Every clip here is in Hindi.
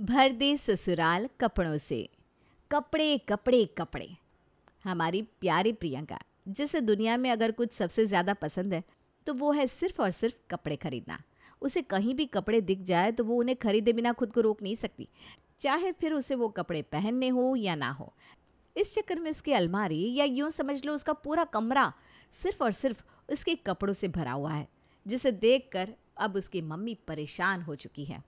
भर दे ससुराल कपड़ों से कपड़े कपड़े कपड़े हमारी प्यारी प्रियंका जिसे दुनिया में अगर कुछ सबसे ज़्यादा पसंद है तो वो है सिर्फ और सिर्फ कपड़े खरीदना उसे कहीं भी कपड़े दिख जाए तो वो उन्हें खरीदे बिना खुद को रोक नहीं सकती चाहे फिर उसे वो कपड़े पहनने हो या ना हो इस चक्कर में उसकी अलमारी या यूँ समझ लो उसका पूरा कमरा सिर्फ और सिर्फ उसके कपड़ों से भरा हुआ है जिसे देखकर अब उसकी मम्मी परेशान हो चुकी है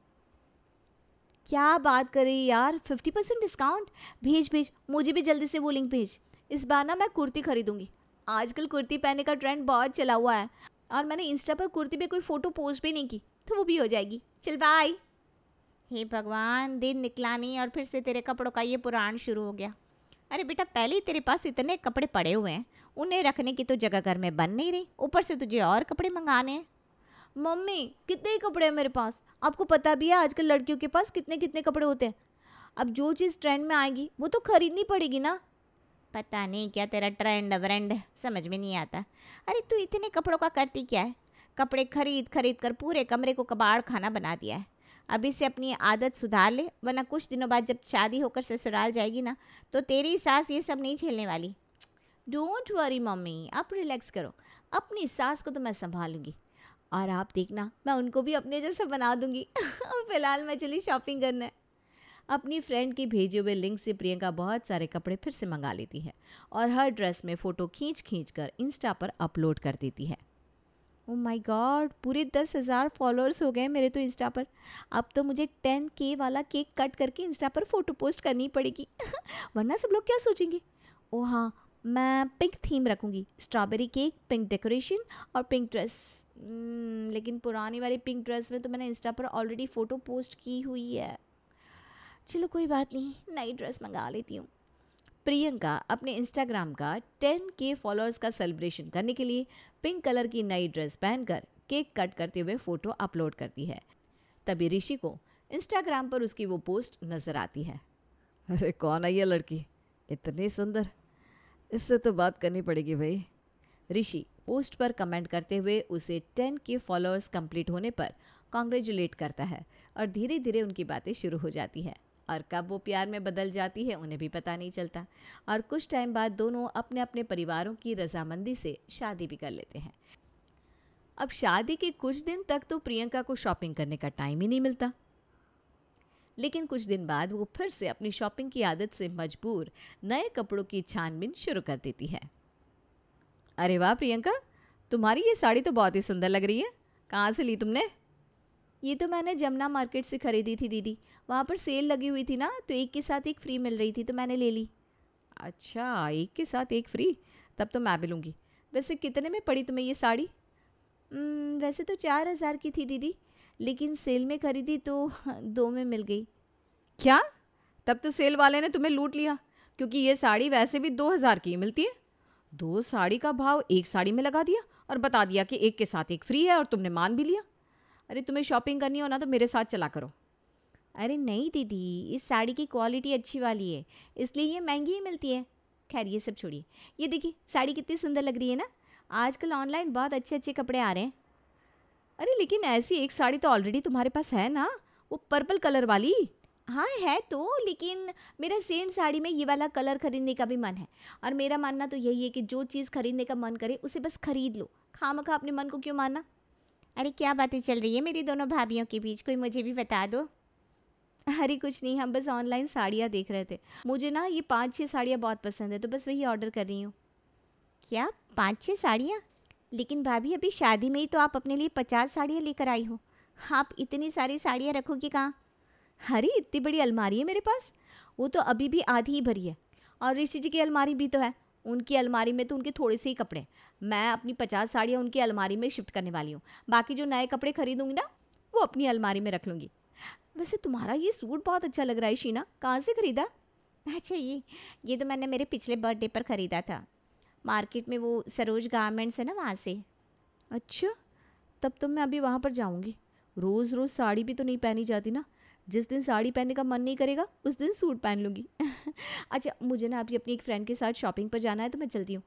क्या बात कर रही यार फिफ्टी परसेंट डिस्काउंट भेज भेज मुझे भी जल्दी से वो लिंक भेज इस बार ना मैं कुर्ती खरीदूंगी आजकल कुर्ती पहनने का ट्रेंड बहुत चला हुआ है और मैंने इंस्टा पर कुर्ती पे कोई फ़ोटो पोस्ट भी नहीं की तो वो भी हो जाएगी चल बाय हे भगवान दिन निकला नहीं और फिर से तेरे कपड़ों का ये पुराण शुरू हो गया अरे बेटा पहले ही तेरे पास इतने कपड़े पड़े हुए हैं उन्हें रखने की तो जगह घर में बन नहीं रही ऊपर से तुझे और कपड़े मंगाने हैं मम्मी कितने ही कपड़े हैं मेरे पास आपको पता भी है आजकल लड़कियों के पास कितने कितने कपड़े होते हैं अब जो चीज़ ट्रेंड में आएगी वो तो खरीदनी पड़ेगी ना पता नहीं क्या तेरा ट्रेंड व्रेंड समझ में नहीं आता अरे तू इतने कपड़ों का करती क्या है कपड़े खरीद खरीद कर पूरे कमरे को कबाड़ खाना बना दिया है अभी से अपनी आदत सुधार ले वरना कुछ दिनों बाद जब शादी होकर ससुराल जाएगी ना तो तेरी सास ये सब नहीं झेलने वाली डोंट वरी मम्मी आप रिलैक्स करो अपनी सास को तो मैं संभालूंगी और आप देखना मैं उनको भी अपने जैसा बना दूंगी फ़िलहाल मैं चली शॉपिंग करना है अपनी फ्रेंड के भेजे हुए लिंक से प्रियंका बहुत सारे कपड़े फिर से मंगा लेती है और हर ड्रेस में फ़ोटो खींच खींच कर इंस्टा पर अपलोड कर देती है ओ माय गॉड पूरे दस हज़ार फॉलोअर्स हो गए मेरे तो इंस्टा पर अब तो मुझे टेन के वाला केक कट करके इंस्टा पर फ़ोटो पोस्ट करनी पड़ेगी वरना सब लोग क्या सोचेंगे ओ oh हाँ मैं पिंक थीम रखूँगी स्ट्रॉबेरी केक पिंक डेकोरेशन और पिंक ड्रेस हम्म, लेकिन पुरानी वाली पिंक ड्रेस में तो मैंने इंस्टा पर ऑलरेडी फ़ोटो पोस्ट की हुई है चलो कोई बात नहीं नई ड्रेस मंगा लेती हूँ प्रियंका अपने इंस्टाग्राम का 10 के फॉलोअर्स का सेलिब्रेशन करने के लिए पिंक कलर की नई ड्रेस पहनकर केक कट करते हुए फ़ोटो अपलोड करती है तभी ऋषि को इंस्टाग्राम पर उसकी वो पोस्ट नज़र आती है अरे कौन आई है लड़की इतनी सुंदर इससे तो बात करनी पड़ेगी भाई ऋषि पोस्ट पर कमेंट करते हुए उसे 10 के फॉलोअर्स कंप्लीट होने पर कॉन्ग्रेचुलेट करता है और धीरे धीरे उनकी बातें शुरू हो जाती है और कब वो प्यार में बदल जाती है उन्हें भी पता नहीं चलता और कुछ टाइम बाद दोनों अपने अपने परिवारों की रजामंदी से शादी भी कर लेते हैं अब शादी के कुछ दिन तक तो प्रियंका को शॉपिंग करने का टाइम ही नहीं मिलता लेकिन कुछ दिन बाद वो फिर से अपनी शॉपिंग की आदत से मजबूर नए कपड़ों की छानबीन शुरू कर देती है अरे वाह प्रियंका तुम्हारी ये साड़ी तो बहुत ही सुंदर लग रही है कहाँ से ली तुमने ये तो मैंने जमुना मार्केट से ख़रीदी थी दीदी वहाँ पर सेल लगी हुई थी ना तो एक के साथ एक फ्री मिल रही थी तो मैंने ले ली अच्छा एक के साथ एक फ्री तब तो मैं भी लूँगी वैसे कितने में पड़ी तुम्हें ये साड़ी वैसे तो चार हज़ार की थी दीदी लेकिन सेल में खरीदी तो दो में मिल गई क्या तब तो सेल वाले ने तुम्हें लूट लिया क्योंकि ये साड़ी वैसे भी दो हज़ार की मिलती है दो साड़ी का भाव एक साड़ी में लगा दिया और बता दिया कि एक के साथ एक फ्री है और तुमने मान भी लिया अरे तुम्हें शॉपिंग करनी हो ना तो मेरे साथ चला करो अरे नहीं दीदी इस साड़ी की क्वालिटी अच्छी वाली है इसलिए ये महंगी ही मिलती है खैर ये सब छोड़िए ये देखिए साड़ी कितनी सुंदर लग रही है ना आजकल ऑनलाइन बहुत अच्छे अच्छे कपड़े आ रहे हैं अरे लेकिन ऐसी एक साड़ी तो ऑलरेडी तुम्हारे पास है ना वो पर्पल कलर वाली हाँ है तो लेकिन मेरा सेम साड़ी में ये वाला कलर खरीदने का भी मन है और मेरा मानना तो यही है कि जो चीज़ खरीदने का मन करे उसे बस खरीद लो खाम खा अपने मन को क्यों मानना अरे क्या बातें चल रही है मेरी दोनों भाभीियों के बीच कोई मुझे भी बता दो अरे कुछ नहीं हम बस ऑनलाइन साड़ियाँ देख रहे थे मुझे ना ये पाँच छः साड़ियाँ बहुत पसंद है तो बस वही ऑर्डर कर रही हूँ क्या पाँच छः साड़ियाँ लेकिन भाभी अभी शादी में ही तो आप अपने लिए पचास साड़ियाँ लेकर आई हो आप इतनी सारी साड़ियाँ रखोगी कहाँ अरे इतनी बड़ी अलमारी है मेरे पास वो तो अभी भी आधी ही भरी है और ऋषि जी की अलमारी भी तो है उनकी अलमारी में तो उनके थोड़े से ही कपड़े मैं अपनी पचास साड़ियाँ उनकी अलमारी में शिफ्ट करने वाली हूँ बाकी जो नए कपड़े खरीदूँगी ना वो अपनी अलमारी में रख लूँगी वैसे तुम्हारा ये सूट बहुत अच्छा लग रहा है शीना कहाँ से ख़रीदा अच्छा ये ये तो मैंने मेरे पिछले बर्थडे पर ख़रीदा था मार्केट में वो सरोज गारमेंट्स है ना वहाँ से अच्छा तब तो मैं अभी वहाँ पर जाऊँगी रोज़ रोज़ साड़ी भी तो नहीं पहनी जाती ना जिस दिन साड़ी पहनने का मन नहीं करेगा उस दिन सूट पहन लूँगी अच्छा मुझे ना अभी अपनी एक फ्रेंड के साथ शॉपिंग पर जाना है तो मैं चलती हूँ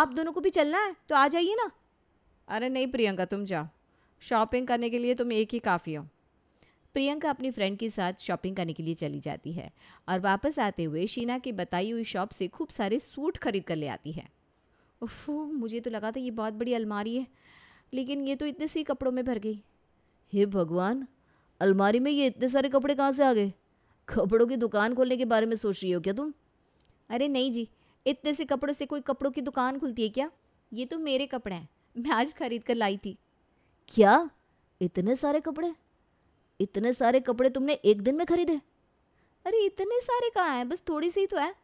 आप दोनों को भी चलना है तो आ जाइए ना अरे नहीं प्रियंका तुम जाओ शॉपिंग करने के लिए तुम एक ही काफ़ी हो प्रियंका अपनी फ्रेंड के साथ शॉपिंग करने के लिए चली जाती है और वापस आते हुए शीना की बताई हुई शॉप से खूब सारे सूट खरीद कर ले आती है उफ मुझे तो लगा था ये बहुत बड़ी अलमारी है लेकिन ये तो इतने से कपड़ों में भर गई हे भगवान अलमारी में ये इतने सारे कपड़े कहाँ से आ गए कपड़ों की दुकान खोलने के बारे में सोच रही हो क्या तुम अरे नहीं जी इतने से कपड़ों से कोई कपड़ों की दुकान खुलती है क्या ये तो मेरे कपड़े हैं मैं आज खरीद कर लाई थी क्या इतने सारे कपड़े इतने सारे कपड़े तुमने एक दिन में खरीदे अरे इतने सारे कहाँ हैं बस थोड़ी सी तो है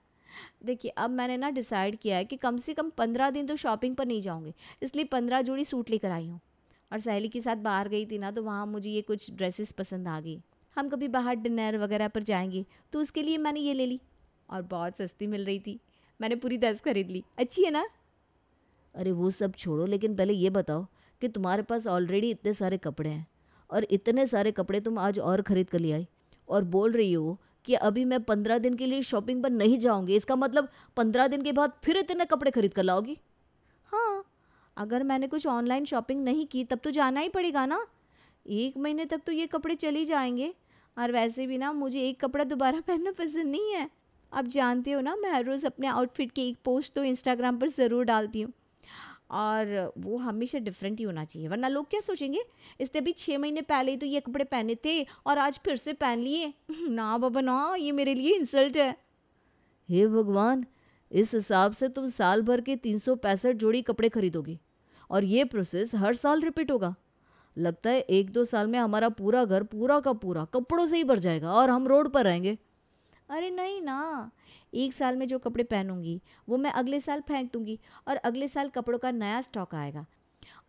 देखिए अब मैंने ना डिसाइड किया है कि कम से कम पंद्रह दिन तो शॉपिंग पर नहीं जाऊँगी इसलिए पंद्रह जोड़ी सूट लेकर आई हूँ और सहेली के साथ बाहर गई थी ना तो वहाँ मुझे ये कुछ ड्रेसेस पसंद आ गई हम कभी बाहर डिनर वगैरह पर जाएंगे तो उसके लिए मैंने ये ले ली और बहुत सस्ती मिल रही थी मैंने पूरी दस खरीद ली अच्छी है ना अरे वो सब छोड़ो लेकिन पहले ये बताओ कि तुम्हारे पास ऑलरेडी इतने सारे कपड़े हैं और इतने सारे कपड़े तुम आज और ख़रीद कर ले आई और बोल रही हो कि अभी मैं पंद्रह दिन के लिए शॉपिंग पर नहीं जाऊँगी इसका मतलब पंद्रह दिन के बाद फिर इतने कपड़े खरीद कर लाओगी अगर मैंने कुछ ऑनलाइन शॉपिंग नहीं की तब तो जाना ही पड़ेगा ना एक महीने तक तो ये कपड़े चले जाएंगे और वैसे भी ना मुझे एक कपड़ा दोबारा पहनना पसंद नहीं है आप जानते हो ना मैं हर रोज़ अपने आउटफिट की एक पोस्ट तो इंस्टाग्राम पर ज़रूर डालती हूँ और वो हमेशा डिफरेंट ही होना चाहिए वरना लोग क्या सोचेंगे इससे अभी छः महीने पहले ही तो ये कपड़े पहने थे और आज फिर से पहन लिए ना बाबा ना ये मेरे लिए इंसल्ट है हे भगवान इस हिसाब से तुम साल भर के तीन सौ पैंसठ जोड़ी कपड़े खरीदोगी और ये प्रोसेस हर साल रिपीट होगा लगता है एक दो साल में हमारा पूरा घर पूरा का पूरा कपड़ों से ही भर जाएगा और हम रोड पर रहेंगे अरे नहीं ना एक साल में जो कपड़े पहनूंगी वो मैं अगले साल फेंक दूंगी और अगले साल कपड़ों का नया स्टॉक आएगा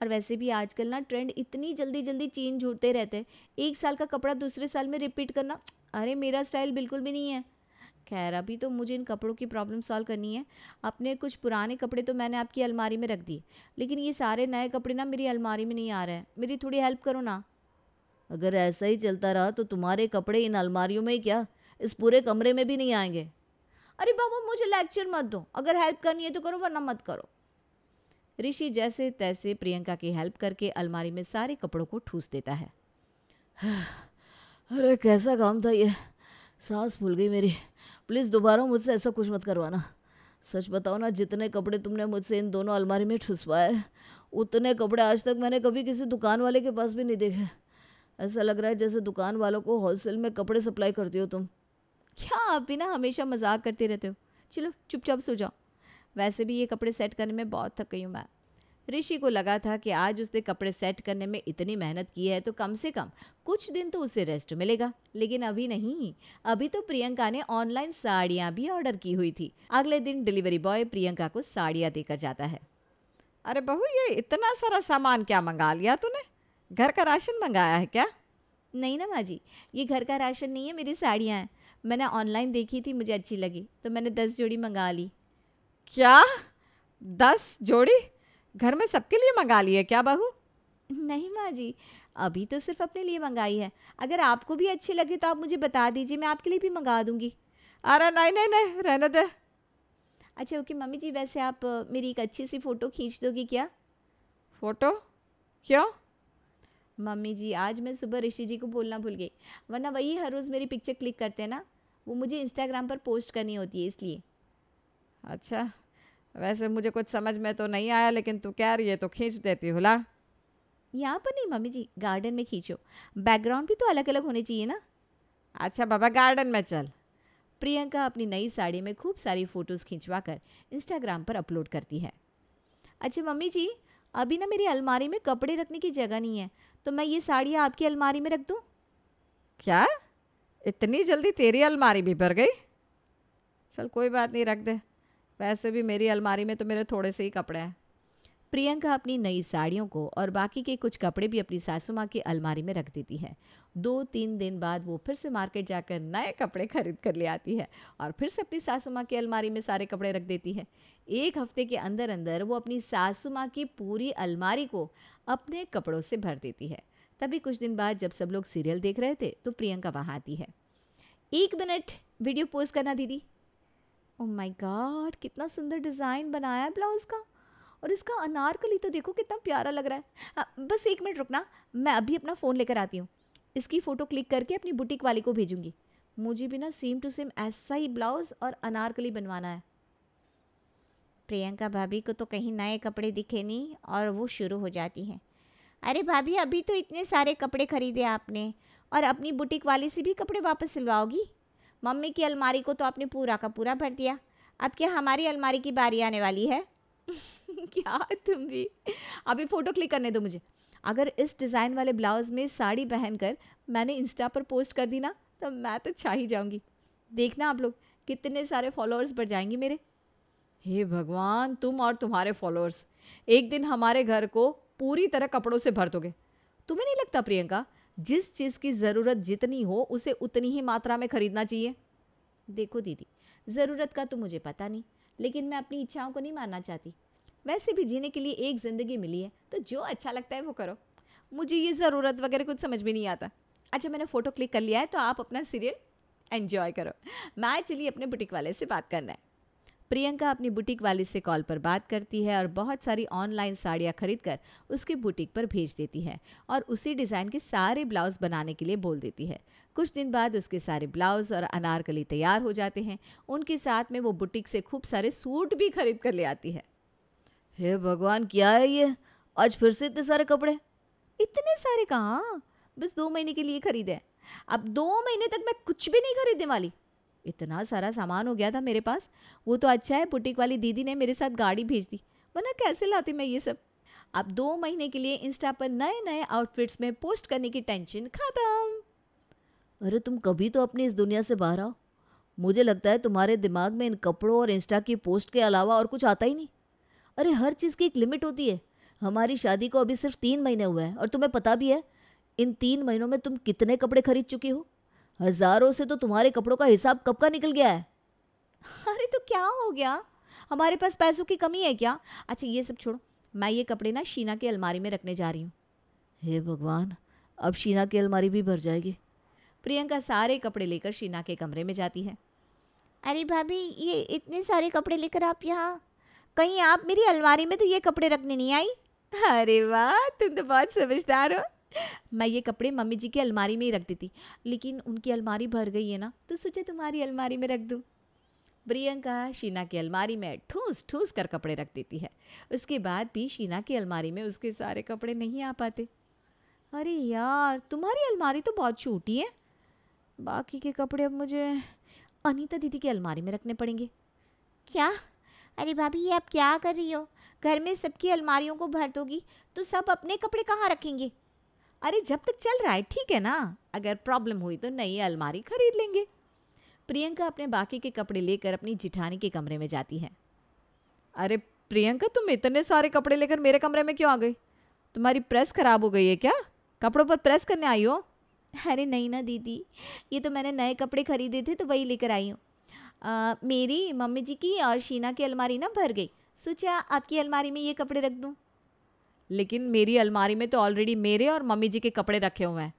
और वैसे भी आजकल ना ट्रेंड इतनी जल्दी जल्दी चेंज होते रहते हैं एक साल का कपड़ा दूसरे साल में रिपीट करना अरे मेरा स्टाइल बिल्कुल भी नहीं है खैर अभी तो मुझे इन कपड़ों की प्रॉब्लम सॉल्व करनी है अपने कुछ पुराने कपड़े तो मैंने आपकी अलमारी में रख दिए लेकिन ये सारे नए कपड़े ना मेरी अलमारी में नहीं आ रहे हैं मेरी थोड़ी हेल्प करो ना अगर ऐसा ही चलता रहा तो तुम्हारे कपड़े इन अलमारियों में ही क्या इस पूरे कमरे में भी नहीं आएंगे अरे बाबा मुझे लेक्चर मत दो अगर हेल्प करनी है तो करो वरना मत करो ऋषि जैसे तैसे प्रियंका की हेल्प करके अलमारी में सारे कपड़ों को ठूस देता है अरे कैसा काम था ये सांस फूल गई मेरी प्लीज़ दोबारा मुझसे ऐसा कुछ मत करवाना सच बताओ ना जितने कपड़े तुमने मुझसे इन दोनों अलमारी में ठुसवाए उतने कपड़े आज तक मैंने कभी किसी दुकान वाले के पास भी नहीं देखे ऐसा लग रहा है जैसे दुकान वालों को होलसेल में कपड़े सप्लाई करती हो तुम क्या आप भी ना हमेशा मजाक करते रहते हो चलो चुपचाप सो जाओ वैसे भी ये कपड़े सेट करने में बहुत थक गई हूँ मैं ऋषि को लगा था कि आज उसने कपड़े सेट करने में इतनी मेहनत की है तो कम से कम कुछ दिन तो उसे रेस्ट मिलेगा लेकिन अभी नहीं अभी तो प्रियंका ने ऑनलाइन साड़ियाँ भी ऑर्डर की हुई थी अगले दिन डिलीवरी बॉय प्रियंका को साड़ियाँ देकर जाता है अरे बहू ये इतना सारा सामान क्या मंगा लिया तूने घर का राशन मंगाया है क्या नहीं ना माँ जी ये घर का राशन नहीं है मेरी साड़ियाँ हैं मैंने ऑनलाइन देखी थी मुझे अच्छी लगी तो मैंने दस जोड़ी मंगा ली क्या दस जोड़ी घर में सबके लिए मंगा ली है क्या बहू नहीं माँ जी अभी तो सिर्फ अपने लिए मंगाई है अगर आपको भी अच्छी लगे तो आप मुझे बता दीजिए मैं आपके लिए भी मंगा दूँगी अरे नहीं नहीं नहीं रहने दे अच्छा ओके मम्मी जी वैसे आप मेरी एक अच्छी सी फ़ोटो खींच दोगी क्या फ़ोटो क्यों मम्मी जी आज मैं सुबह ऋषि जी को बोलना भूल गई वरना वही हर रोज़ मेरी पिक्चर क्लिक करते हैं ना वो मुझे इंस्टाग्राम पर पोस्ट करनी होती है इसलिए अच्छा वैसे मुझे कुछ समझ में तो नहीं आया लेकिन तू कह रही है तो खींच देती ला यहाँ पर नहीं मम्मी जी गार्डन में खींचो बैकग्राउंड भी तो अलग अलग होने चाहिए ना अच्छा बाबा गार्डन में चल प्रियंका अपनी नई साड़ी में खूब सारी फ़ोटोज़ खिंचवा कर इंस्टाग्राम पर अपलोड करती है अच्छा मम्मी जी अभी ना मेरी अलमारी में कपड़े रखने की जगह नहीं है तो मैं ये साड़ियाँ आपकी अलमारी में रख दूँ क्या इतनी जल्दी तेरी अलमारी भी भर गई चल कोई बात नहीं रख दे वैसे भी मेरी अलमारी में तो मेरे थोड़े से ही कपड़े हैं प्रियंका अपनी नई साड़ियों को और बाकी के कुछ कपड़े भी अपनी सासू माँ की अलमारी में रख देती है दो तीन दिन बाद वो फिर से मार्केट जाकर नए कपड़े खरीद कर ले आती है और फिर से अपनी सासू माँ की अलमारी में सारे कपड़े रख देती है एक हफ्ते के अंदर अंदर वो अपनी सासू माँ की पूरी अलमारी को अपने कपड़ों से भर देती है तभी कुछ दिन बाद जब सब लोग सीरियल देख रहे थे तो प्रियंका वहाँ आती है एक मिनट वीडियो पोस्ट करना दीदी ओ माय गॉड कितना सुंदर डिज़ाइन बनाया है ब्लाउज़ का और इसका अनारकली तो देखो कितना प्यारा लग रहा है आ, हाँ, बस एक मिनट रुकना मैं अभी अपना फ़ोन लेकर आती हूँ इसकी फ़ोटो क्लिक करके अपनी बुटीक वाले को भेजूँगी मुझे भी ना सेम टू सेम ऐसा ही ब्लाउज़ और अनारकली बनवाना है प्रियंका भाभी को तो कहीं नए कपड़े दिखे नहीं और वो शुरू हो जाती हैं अरे भाभी अभी तो इतने सारे कपड़े खरीदे आपने और अपनी बुटीक वाली से भी कपड़े वापस सिलवाओगी मम्मी की अलमारी को तो आपने पूरा का पूरा भर दिया अब क्या हमारी अलमारी की बारी आने वाली है क्या तुम भी अभी फ़ोटो क्लिक करने दो मुझे अगर इस डिज़ाइन वाले ब्लाउज़ में साड़ी पहनकर मैंने इंस्टा पर पोस्ट कर दी ना तो मैं तो छा ही जाऊँगी देखना आप लोग कितने सारे फॉलोअर्स बढ़ जाएंगे मेरे हे भगवान तुम और तुम्हारे फॉलोअर्स एक दिन हमारे घर को पूरी तरह कपड़ों से भर दोगे तुम्हें नहीं लगता प्रियंका जिस चीज़ की ज़रूरत जितनी हो उसे उतनी ही मात्रा में खरीदना चाहिए देखो दीदी ज़रूरत का तो मुझे पता नहीं लेकिन मैं अपनी इच्छाओं को नहीं मानना चाहती वैसे भी जीने के लिए एक ज़िंदगी मिली है तो जो अच्छा लगता है वो करो मुझे ये ज़रूरत वगैरह कुछ समझ में नहीं आता अच्छा मैंने फ़ोटो क्लिक कर लिया है तो आप अपना सीरियल एन्जॉय करो मैं चलिए अपने बुटीक वाले से बात करना है प्रियंका अपनी बुटीक वाले से कॉल पर बात करती है और बहुत सारी ऑनलाइन साड़ियाँ खरीद कर उसकी बुटीक पर भेज देती है और उसी डिज़ाइन के सारे ब्लाउज़ बनाने के लिए बोल देती है कुछ दिन बाद उसके सारे ब्लाउज़ और अनारकली तैयार हो जाते हैं उनके साथ में वो बुटीक से खूब सारे सूट भी खरीद कर ले आती है हे भगवान क्या है ये आज फिर से इतने सारे कपड़े इतने सारे कहाँ बस दो महीने के लिए खरीदे अब दो महीने तक मैं कुछ भी नहीं खरीदने वाली इतना सारा सामान हो गया था मेरे पास वो तो अच्छा है बुटीक वाली दीदी ने मेरे साथ गाड़ी भेज दी वरना कैसे लाती मैं ये सब अब दो महीने के लिए इंस्टा पर नए नए आउटफिट्स में पोस्ट करने की टेंशन ख़त्म अरे तुम कभी तो अपनी इस दुनिया से बाहर आओ मुझे लगता है तुम्हारे दिमाग में इन कपड़ों और इंस्टा की पोस्ट के अलावा और कुछ आता ही नहीं अरे हर चीज़ की एक लिमिट होती है हमारी शादी को अभी सिर्फ तीन महीने हुए हैं और तुम्हें पता भी है इन तीन महीनों में तुम कितने कपड़े खरीद चुकी हो हजारों से तो तुम्हारे कपड़ों का हिसाब कब का निकल गया है अरे तो क्या हो गया हमारे पास पैसों की कमी है क्या अच्छा ये सब छोड़ो मैं ये कपड़े ना शीना की अलमारी में रखने जा रही हूँ हे भगवान अब शीना की अलमारी भी भर जाएगी प्रियंका सारे कपड़े लेकर शीना के कमरे में जाती है अरे भाभी ये इतने सारे कपड़े लेकर आप यहाँ कहीं आप मेरी अलमारी में तो ये कपड़े रखने नहीं आई अरे वाह तुम तो बहुत समझदार हो मैं ये कपड़े मम्मी जी की अलमारी में ही रख देती लेकिन उनकी अलमारी भर गई है ना तो सोचे तुम्हारी अलमारी में रख दूँ प्रियंका शीना की अलमारी में ठूस ठूस कर कपड़े रख देती है उसके बाद भी शीना की अलमारी में उसके सारे कपड़े नहीं आ पाते अरे यार तुम्हारी अलमारी तो बहुत छोटी है बाकी के कपड़े अब मुझे अनीता दीदी की अलमारी में रखने पड़ेंगे क्या अरे भाभी ये आप क्या कर रही हो घर में सबकी अलमारियों को भर दोगी तो सब अपने कपड़े कहाँ रखेंगे अरे जब तक चल रहा है ठीक है ना अगर प्रॉब्लम हुई तो नई अलमारी खरीद लेंगे प्रियंका अपने बाकी के कपड़े लेकर अपनी जिठानी के कमरे में जाती है अरे प्रियंका तुम इतने सारे कपड़े लेकर मेरे कमरे में क्यों आ गई तुम्हारी प्रेस खराब हो गई है क्या कपड़ों पर प्रेस करने आई हो अरे नहीं ना दीदी ये तो मैंने नए कपड़े खरीदे थे तो वही लेकर आई हूँ मेरी मम्मी जी की और शीना की अलमारी ना भर गई सोचा आपकी अलमारी में ये कपड़े रख दूँ लेकिन मेरी अलमारी में तो ऑलरेडी मेरे और मम्मी जी के कपड़े रखे हुए हैं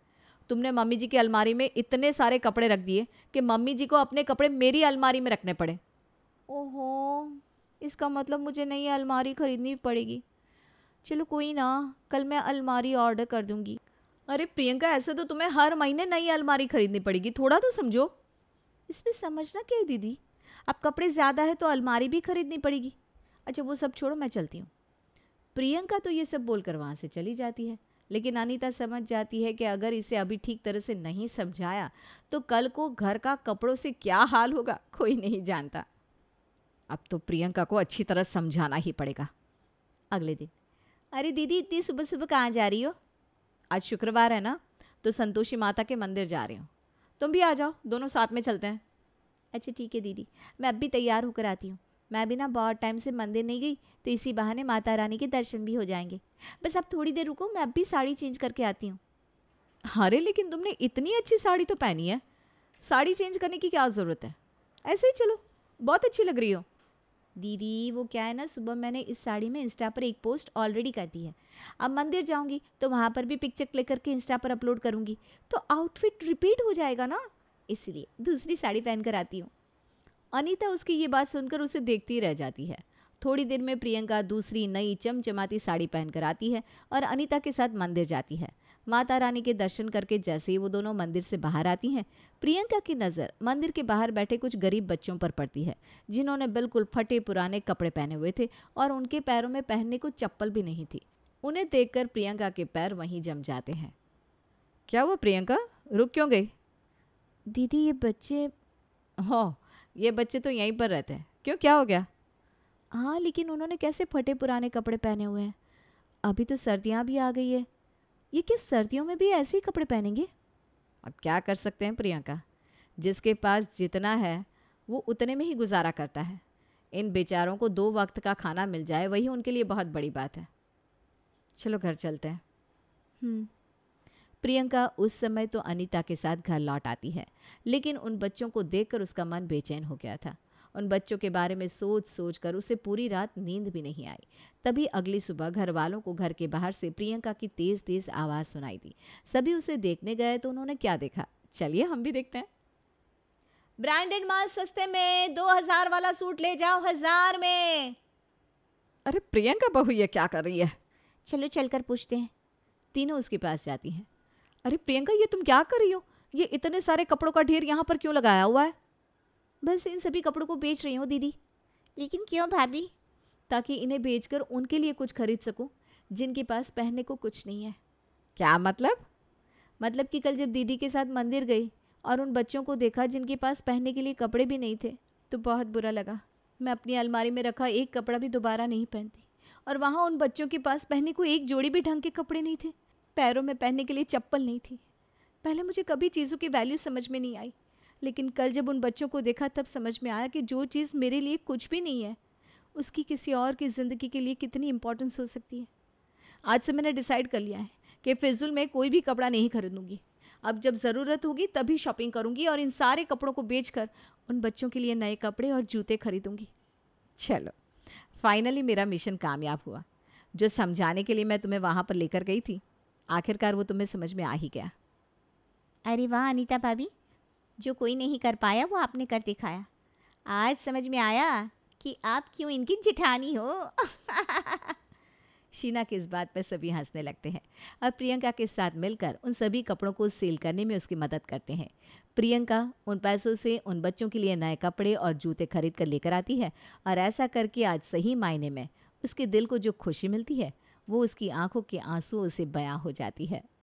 तुमने मम्मी जी की अलमारी में इतने सारे कपड़े रख दिए कि मम्मी जी को अपने कपड़े मेरी अलमारी में रखने पड़े ओहो इसका मतलब मुझे नई अलमारी ख़रीदनी पड़ेगी चलो कोई ना कल मैं अलमारी ऑर्डर कर दूंगी अरे प्रियंका ऐसे तो तुम्हें हर महीने नई अलमारी ख़रीदनी पड़ेगी थोड़ा तो समझो इसमें समझना क्या है दीदी अब कपड़े ज़्यादा है तो अलमारी भी ख़रीदनी पड़ेगी अच्छा वो सब छोड़ो मैं चलती हूँ प्रियंका तो ये सब बोलकर वहाँ से चली जाती है लेकिन अनीता समझ जाती है कि अगर इसे अभी ठीक तरह से नहीं समझाया तो कल को घर का कपड़ों से क्या हाल होगा कोई नहीं जानता अब तो प्रियंका को अच्छी तरह समझाना ही पड़ेगा अगले दिन अरे दीदी इतनी सुबह सुबह कहाँ जा रही हो आज शुक्रवार है ना तो संतोषी माता के मंदिर जा रही हूँ तुम भी आ जाओ दोनों साथ में चलते हैं अच्छा ठीक है दीदी मैं अब भी तैयार होकर आती हूँ मैं भी ना बहुत टाइम से मंदिर नहीं गई तो इसी बहाने माता रानी के दर्शन भी हो जाएंगे बस अब थोड़ी देर रुको मैं अब भी साड़ी चेंज करके आती हूँ अरे हाँ लेकिन तुमने इतनी अच्छी साड़ी तो पहनी है साड़ी चेंज करने की क्या ज़रूरत है ऐसे ही चलो बहुत अच्छी लग रही हो दीदी वो क्या है ना सुबह मैंने इस साड़ी में इंस्टा पर एक पोस्ट ऑलरेडी कर दी है अब मंदिर जाऊंगी तो वहाँ पर भी पिक्चर क्लिक करके इंस्टा पर अपलोड करूँगी तो आउटफिट रिपीट हो जाएगा ना इसलिए दूसरी साड़ी पहन कर आती हूँ अनीता उसकी ये बात सुनकर उसे देखती रह जाती है थोड़ी देर में प्रियंका दूसरी नई चमचमाती साड़ी पहनकर आती है और अनीता के साथ मंदिर जाती है माता रानी के दर्शन करके जैसे ही वो दोनों मंदिर से बाहर आती हैं प्रियंका की नज़र मंदिर के बाहर बैठे कुछ गरीब बच्चों पर पड़ती है जिन्होंने बिल्कुल फटे पुराने कपड़े पहने हुए थे और उनके पैरों में पहनने को चप्पल भी नहीं थी उन्हें देखकर प्रियंका के पैर वहीं जम जाते हैं क्या वो प्रियंका रुक क्यों गई दीदी ये बच्चे हाँ ये बच्चे तो यहीं पर रहते हैं क्यों क्या हो गया हाँ लेकिन उन्होंने कैसे फटे पुराने कपड़े पहने हुए हैं अभी तो सर्दियाँ भी आ गई है ये क्या सर्दियों में भी ऐसे ही कपड़े पहनेंगे अब क्या कर सकते हैं प्रियंका जिसके पास जितना है वो उतने में ही गुजारा करता है इन बेचारों को दो वक्त का खाना मिल जाए वही उनके लिए बहुत बड़ी बात है चलो घर चलते हैं हम्म। प्रियंका उस समय तो अनीता के साथ घर लौट आती है लेकिन उन बच्चों को देखकर उसका मन बेचैन हो गया था उन बच्चों के बारे में सोच सोच कर उसे पूरी रात नींद भी नहीं आई तभी अगली सुबह घर वालों को घर के बाहर से प्रियंका की तेज़ तेज़ आवाज़ सुनाई दी सभी उसे देखने गए तो उन्होंने क्या देखा चलिए हम भी देखते हैं ब्रांडेड माल सस्ते में दो हजार वाला सूट ले जाओ हजार में अरे प्रियंका बहू ये क्या कर रही है चलो चलकर पूछते हैं तीनों उसके पास जाती हैं अरे प्रियंका ये तुम क्या कर रही हो ये इतने सारे कपड़ों का ढेर यहाँ पर क्यों लगाया हुआ है बस इन सभी कपड़ों को बेच रही हूँ दीदी लेकिन क्यों भाभी ताकि इन्हें बेचकर उनके लिए कुछ खरीद सकूँ जिनके पास पहनने को कुछ नहीं है क्या मतलब मतलब कि कल जब दीदी के साथ मंदिर गई और उन बच्चों को देखा जिनके पास पहनने के लिए कपड़े भी नहीं थे तो बहुत बुरा लगा मैं अपनी अलमारी में रखा एक कपड़ा भी दोबारा नहीं पहनती और वहाँ उन बच्चों के पास पहनने को एक जोड़ी भी ढंग के कपड़े नहीं थे पैरों में पहनने के लिए चप्पल नहीं थी पहले मुझे कभी चीज़ों की वैल्यू समझ में नहीं आई लेकिन कल जब उन बच्चों को देखा तब समझ में आया कि जो चीज़ मेरे लिए कुछ भी नहीं है उसकी किसी और की ज़िंदगी के लिए कितनी इंपॉर्टेंस हो सकती है आज से मैंने डिसाइड कर लिया है कि फिजुल में कोई भी कपड़ा नहीं खरीदूँगी अब जब ज़रूरत होगी तभी शॉपिंग करूँगी और इन सारे कपड़ों को बेचकर उन बच्चों के लिए नए कपड़े और जूते खरीदूँगी चलो फाइनली मेरा मिशन कामयाब हुआ जो समझाने के लिए मैं तुम्हें वहाँ पर लेकर गई थी आखिरकार वो तुम्हें समझ में आ ही गया अरे वाह अनीता भाभी जो कोई नहीं कर पाया वो आपने कर दिखाया आज समझ में आया कि आप क्यों इनकी जिठानी हो शीना के इस बात पर सभी हंसने लगते हैं और प्रियंका के साथ मिलकर उन सभी कपड़ों को सेल करने में उसकी मदद करते हैं प्रियंका उन पैसों से उन बच्चों के लिए नए कपड़े और जूते खरीद कर लेकर आती है और ऐसा करके आज सही मायने में उसके दिल को जो खुशी मिलती है वो उसकी आंखों के आंसुओं से बयां हो जाती है